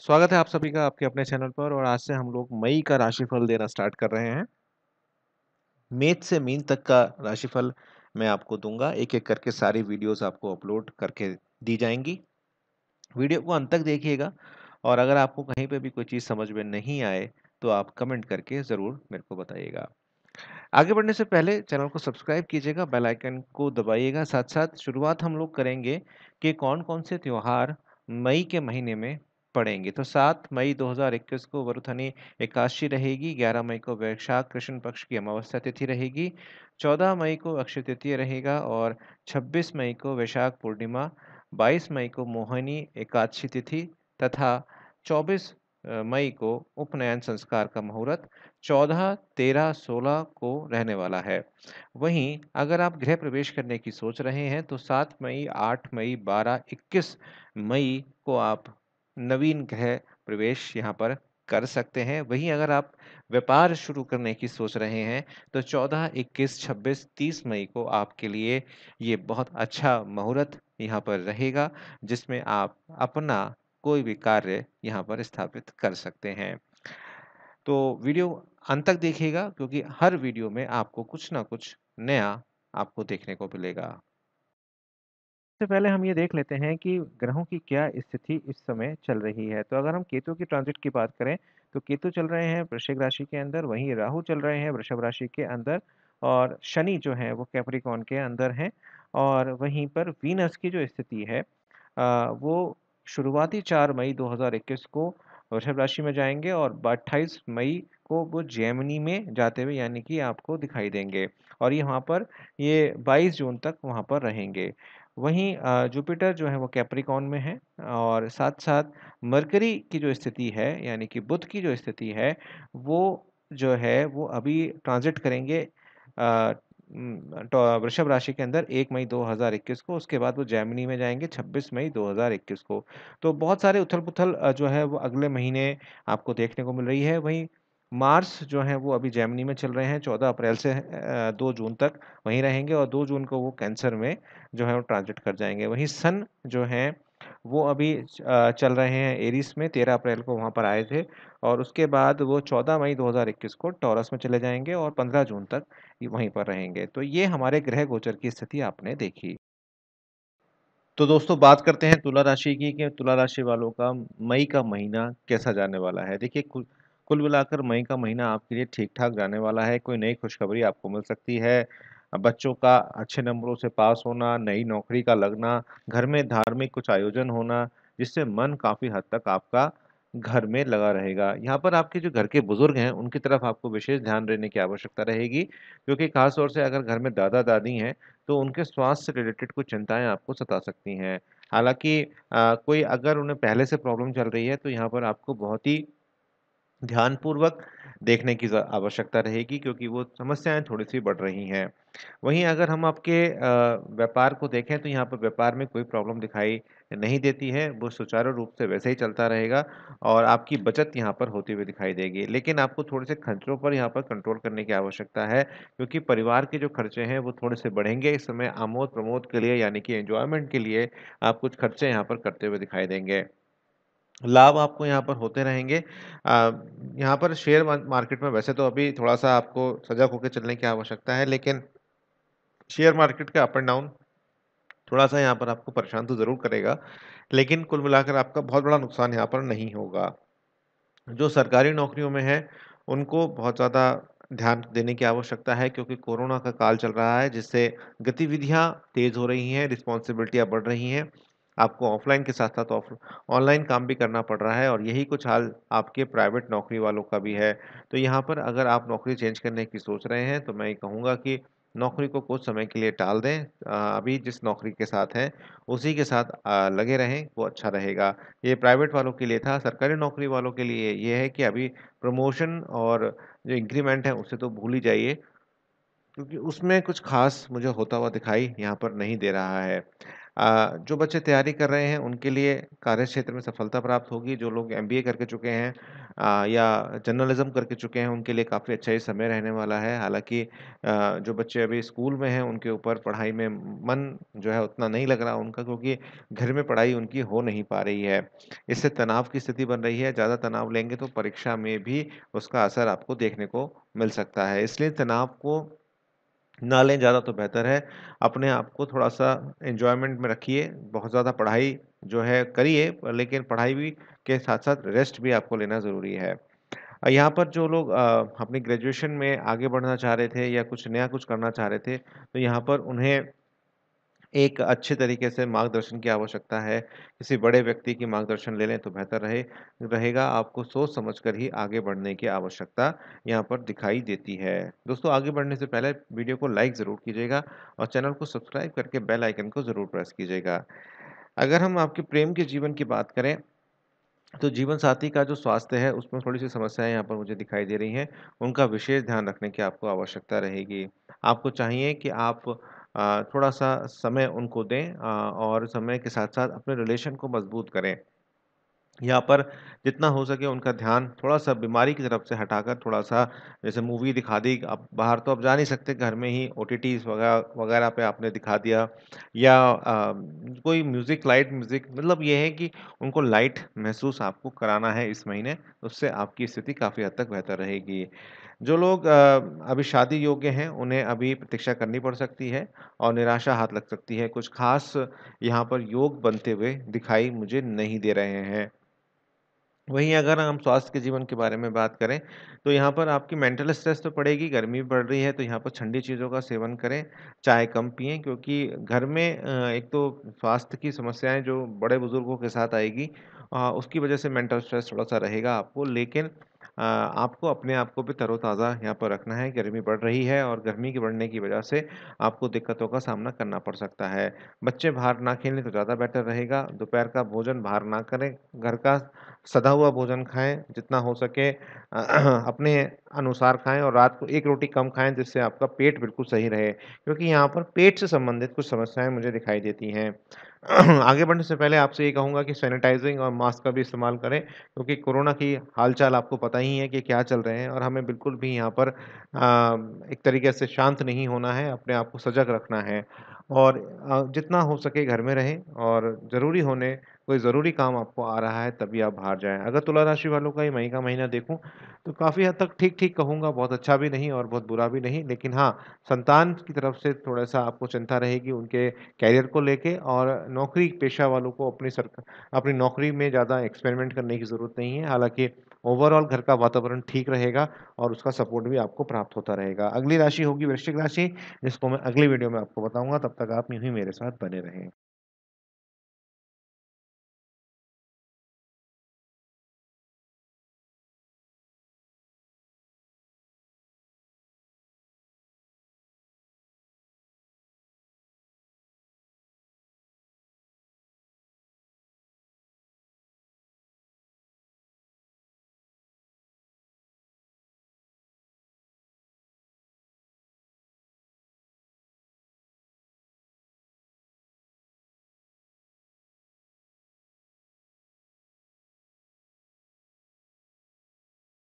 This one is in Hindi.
स्वागत है आप सभी का आपके अपने चैनल पर और आज से हम लोग मई का राशिफल देना स्टार्ट कर रहे हैं मेथ से मीन तक का राशिफल मैं आपको दूंगा एक एक करके सारी वीडियोस आपको अपलोड करके दी जाएंगी वीडियो को अंत तक देखिएगा और अगर आपको कहीं पे भी कोई चीज़ समझ में नहीं आए तो आप कमेंट करके ज़रूर मेरे को बताइएगा आगे बढ़ने से पहले चैनल को सब्सक्राइब कीजिएगा बेल आइकन को दबाइएगा साथ साथ शुरुआत हम लोग करेंगे कि कौन कौन से त्यौहार मई के महीने में पड़ेंगे तो सात मई 2021 को वरुथनी एकादशी रहेगी ग्यारह मई को वैशाख कृष्ण पक्ष की अमावस्या तिथि रहेगी चौदह मई को अक्षय तृतीय रहेगा और छब्बीस मई को वैशाख पूर्णिमा बाईस मई को मोहिनी एकादशी तिथि तथा चौबीस मई को उपनयन संस्कार का मुहूर्त 14, 13, 16 को रहने वाला है वहीं अगर आप गृह प्रवेश करने की सोच रहे हैं तो 7 मई 8 मई 12, 21 मई को आप नवीन ग्रह प्रवेश यहाँ पर कर सकते हैं वहीं अगर आप व्यापार शुरू करने की सोच रहे हैं तो 14, 21, 26, 30 मई को आपके लिए ये बहुत अच्छा मुहूर्त यहाँ पर रहेगा जिसमें आप अपना कोई भी कार्य यहाँ पर स्थापित कर सकते हैं तो वीडियो अंत तक देखिएगा क्योंकि हर वीडियो में आपको कुछ ना कुछ नया आपको देखने को मिलेगा सबसे पहले हम ये देख लेते हैं कि ग्रहों की क्या स्थिति इस समय चल रही है तो अगर हम केतु की ट्रांजिट की बात करें तो केतु चल रहे हैं वृश्चिक राशि के अंदर वहीं राहु चल रहे हैं वृषभ राशि के अंदर और शनि जो है वो कैप्रिकॉन के अंदर हैं और वहीं पर वीनस की जो स्थिति है वो शुरुआती चार मई दो को वृषभ राशि में जाएंगे और अट्ठाईस मई को वो जैमनी में जाते हुए यानी कि आपको दिखाई देंगे और ये वहाँ पर ये 22 जून तक वहाँ पर रहेंगे वहीं जुपिटर जो है वो कैप्रिकॉन में है और साथ साथ मरकरी की जो स्थिति है यानी कि बुध की जो स्थिति है वो जो है वो अभी ट्रांजिट करेंगे तो, वृषभ राशि के अंदर एक मई 2021 को उसके बाद वो जैमिनी में जाएंगे 26 मई 2021 को तो बहुत सारे उथल पुथल जो है वो अगले महीने आपको देखने को मिल रही है वहीं मार्स जो हैं वो अभी जर्मनी में चल रहे हैं चौदह अप्रैल से दो जून तक वहीं रहेंगे और दो जून को वो कैंसर में जो है वो ट्रांजिट कर जाएंगे वहीं सन जो हैं वो अभी चल रहे हैं एरिस में तेरह अप्रैल को वहाँ पर आए थे और उसके बाद वो चौदह मई 2021 को टॉरस में चले जाएंगे और पंद्रह जून तक वहीं पर रहेंगे तो ये हमारे ग्रह गोचर की स्थिति आपने देखी तो दोस्तों बात करते हैं तुला राशि की कि तुला राशि वालों का मई का महीना कैसा जाने वाला है देखिए कुल मिलाकर मई का महीना आपके लिए ठीक ठाक जाने वाला है कोई नई खुशखबरी आपको मिल सकती है बच्चों का अच्छे नंबरों से पास होना नई नौकरी का लगना घर में धार्मिक कुछ आयोजन होना जिससे मन काफ़ी हद तक आपका घर में लगा रहेगा यहाँ पर आपके जो घर के बुजुर्ग हैं उनकी तरफ आपको विशेष ध्यान देने की आवश्यकता रहेगी क्योंकि खास तौर से अगर घर में दादा दादी हैं तो उनके स्वास्थ्य से रिलेटेड कुछ चिंताएं आपको सता सकती हैं हालांकि कोई अगर उन्हें पहले से प्रॉब्लम चल रही है तो यहाँ पर आपको बहुत ही ध्यानपूर्वक देखने की आवश्यकता रहेगी क्योंकि वो समस्याएं थोड़ी सी बढ़ रही हैं वहीं अगर हम आपके व्यापार को देखें तो यहाँ पर व्यापार में कोई प्रॉब्लम दिखाई नहीं देती है वो सुचारू रूप से वैसे ही चलता रहेगा और आपकी बचत यहाँ पर होती हुई दिखाई देगी लेकिन आपको थोड़े से खर्चों पर यहाँ पर कंट्रोल करने की आवश्यकता है क्योंकि परिवार के जो खर्चे हैं वो थोड़े से बढ़ेंगे इस समय आमोद प्रमोद के लिए यानी कि एन्जॉयमेंट के लिए आप कुछ खर्चे यहाँ पर करते हुए दिखाई देंगे लाभ आपको यहाँ पर होते रहेंगे यहाँ पर शेयर मार्केट में वैसे तो अभी थोड़ा सा आपको सजग होकर चलने की आवश्यकता है लेकिन शेयर मार्केट का अप एंड डाउन थोड़ा सा यहाँ पर आपको परेशान तो ज़रूर करेगा लेकिन कुल मिलाकर आपका बहुत बड़ा नुकसान यहाँ पर नहीं होगा जो सरकारी नौकरियों में है उनको बहुत ज़्यादा ध्यान देने की आवश्यकता है क्योंकि कोरोना का काल चल रहा है जिससे गतिविधियाँ तेज़ हो रही हैं रिस्पॉन्सिबिलिटियाँ बढ़ रही हैं आपको ऑफलाइन के साथ साथ ऑनलाइन काम भी करना पड़ रहा है और यही कुछ हाल आपके प्राइवेट नौकरी वालों का भी है तो यहाँ पर अगर आप नौकरी चेंज करने की सोच रहे हैं तो मैं ये कहूँगा कि नौकरी को कुछ समय के लिए टाल दें अभी जिस नौकरी के साथ हैं उसी के साथ लगे रहें वो अच्छा रहेगा ये प्राइवेट वालों के लिए था सरकारी नौकरी वालों के लिए ये है कि अभी प्रमोशन और जो इंक्रीमेंट है उसे तो भूल ही जाइए क्योंकि उसमें कुछ खास मुझे होता हुआ दिखाई यहाँ पर नहीं दे रहा है जो बच्चे तैयारी कर रहे हैं उनके लिए कार्य क्षेत्र में सफलता प्राप्त होगी जो लोग एम करके चुके हैं या जर्नलिज्म करके चुके हैं उनके लिए काफ़ी अच्छा ही समय रहने वाला है हालांकि जो बच्चे अभी स्कूल में हैं उनके ऊपर पढ़ाई में मन जो है उतना नहीं लग रहा उनका क्योंकि घर में पढ़ाई उनकी हो नहीं पा रही है इससे तनाव की स्थिति बन रही है ज़्यादा तनाव लेंगे तो परीक्षा में भी उसका असर आपको देखने को मिल सकता है इसलिए तनाव को ना लें ज़्यादा तो बेहतर है अपने आप को थोड़ा सा इन्जॉयमेंट में रखिए बहुत ज़्यादा पढ़ाई जो है करिए लेकिन पढ़ाई भी के साथ साथ रेस्ट भी आपको लेना ज़रूरी है यहाँ पर जो लोग अपनी ग्रेजुएशन में आगे बढ़ना चाह रहे थे या कुछ नया कुछ करना चाह रहे थे तो यहाँ पर उन्हें एक अच्छे तरीके से मार्गदर्शन की आवश्यकता है किसी बड़े व्यक्ति की मार्गदर्शन ले लें तो बेहतर रहे रहेगा आपको सोच समझकर ही आगे बढ़ने की आवश्यकता यहाँ पर दिखाई देती है दोस्तों आगे बढ़ने से पहले वीडियो को लाइक ज़रूर कीजिएगा और चैनल को सब्सक्राइब करके बेल आइकन को ज़रूर प्रेस कीजिएगा अगर हम आपके प्रेम के जीवन की बात करें तो जीवन साथी का जो स्वास्थ्य है उसमें थोड़ी सी समस्याएं यहाँ पर मुझे दिखाई दे रही हैं उनका विशेष ध्यान रखने की आपको आवश्यकता रहेगी आपको चाहिए कि आप थोड़ा सा समय उनको दें और समय के साथ साथ अपने रिलेशन को मजबूत करें यहाँ पर जितना हो सके उनका ध्यान थोड़ा सा बीमारी की तरफ से हटाकर थोड़ा सा जैसे मूवी दिखा दी अब बाहर तो आप जा नहीं सकते घर में ही ओ टी वगैरह वगैरह पे आपने दिखा दिया या आ, कोई म्यूज़िक लाइट म्यूज़िक मतलब ये है कि उनको लाइट महसूस आपको कराना है इस महीने उससे आपकी स्थिति काफ़ी हद तक बेहतर रहेगी जो लोग अभी शादी योग्य हैं उन्हें अभी प्रतीक्षा करनी पड़ सकती है और निराशा हाथ लग सकती है कुछ खास यहाँ पर योग बनते हुए दिखाई मुझे नहीं दे रहे हैं वहीं अगर हम स्वास्थ्य के जीवन के बारे में बात करें तो यहाँ पर आपकी मेंटल स्ट्रेस तो पड़ेगी गर्मी बढ़ रही है तो यहाँ पर ठंडी चीज़ों का सेवन करें चाय कम पिए क्योंकि घर में एक तो स्वास्थ्य की समस्याएं जो बड़े बुजुर्गों के साथ आएगी उसकी वजह से मेंटल स्ट्रेस थोड़ा सा रहेगा आपको लेकिन आपको अपने आप को भी तरोताज़ा यहाँ पर रखना है गर्मी बढ़ रही है और गर्मी के बढ़ने की वजह से आपको दिक्कतों का सामना करना पड़ सकता है बच्चे बाहर ना खेलें तो ज़्यादा बेटर रहेगा दोपहर का भोजन बाहर ना करें घर का सदा हुआ भोजन खाएं जितना हो सके अपने अनुसार खाएं और रात को एक रोटी कम खाएं जिससे आपका पेट बिल्कुल सही रहे क्योंकि यहाँ पर पेट से संबंधित कुछ समस्याएं मुझे दिखाई देती हैं आगे बढ़ने से पहले आपसे ये कहूँगा कि सैनिटाइजिंग और मास्क का भी इस्तेमाल करें क्योंकि कोरोना की हालचाल आपको पता ही है कि क्या चल रहे हैं और हमें बिल्कुल भी यहाँ पर एक तरीके से शांत नहीं होना है अपने आप को सजग रखना है और जितना हो सके घर में रहें और ज़रूरी होने कोई ज़रूरी काम आपको आ रहा है तभी आप बाहर जाएं अगर तुला राशि वालों का ही मई का महीना देखूं तो काफ़ी हद तक ठीक ठीक कहूँगा बहुत अच्छा भी नहीं और बहुत बुरा भी नहीं लेकिन हाँ संतान की तरफ से थोड़ा सा आपको चिंता रहेगी उनके कैरियर को लेके और नौकरी पेशा वालों को अपनी सरकार अपनी नौकरी में ज़्यादा एक्सपेरिमेंट करने की ज़रूरत नहीं है हालाँकि ओवरऑल घर का वातावरण ठीक रहेगा और उसका सपोर्ट भी आपको प्राप्त होता रहेगा अगली राशि होगी वृश्चिक राशि जिसको मैं अगली वीडियो में आपको बताऊंगा तब तक आप यूँ ही मेरे साथ बने रहें